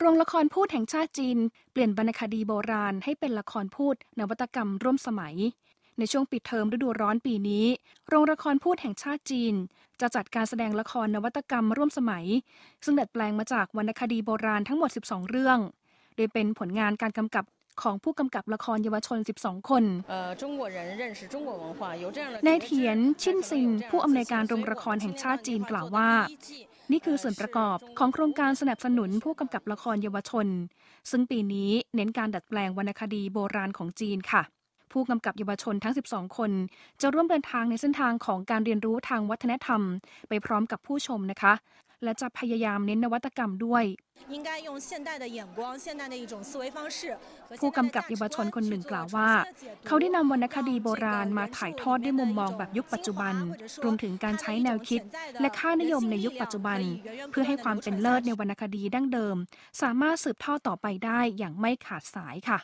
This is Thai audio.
โรงละครพูดแห่งชาติจีน เปลี่ยนบรรณคดีโบราณ ให้เป็นละครพูดนวัตกรรมร่วมสมัย ในช่วงปิดเทอมฤดูร้อนปีนี้ โรงละครพูดแห่งชาติจีน จะจัดการแสดงละครนวัตกรรมร่วมสมัย ซึ่งดัดแปลงมาจากวรรณคดีโบราณทั้งหมด 12 เรื่อง โดยเป็นผลงานการกำกับของผู้กำกับละครเยาวชน 12 คนนายเทียนชินซินผู้อำนวยการโรงละครแห่งชาติจีนกล่าวว่านี่คือส่วนประกอบของโครงการสนับสนุนผู้กำกับละครเยาวชน ซึ่งปีนี้เน้นการดัดแปลงวรรณคดีโบราณของจีนค่ะ ผู้กำกับเยาวชนทั้ง 12 คน จะร่วมเดินทางในเส้นทางของการเรียนรู้ทางวัฒนธรรม ไปพร้อมกับผู้ชมนะคะและจะพยายามเน้นนวัตกรรมด้วย ผู้กำกับเยาวชนคนหนึ่งกล่าวว่า เขาได้นำวรรณคดีโบราณมาถ่ายทอดด้วยมุมมองแบบยุคปัจจุบัน รวมถึงการใช้แนวคิด และค่านิยมในยุคปัจจุบัน เพื่อให้ความเป็นเลิศในวรรณคดีดั้งเดิม สามารถสืบทอดต่อไปได้อย่างไม่ขาดสายค่ะ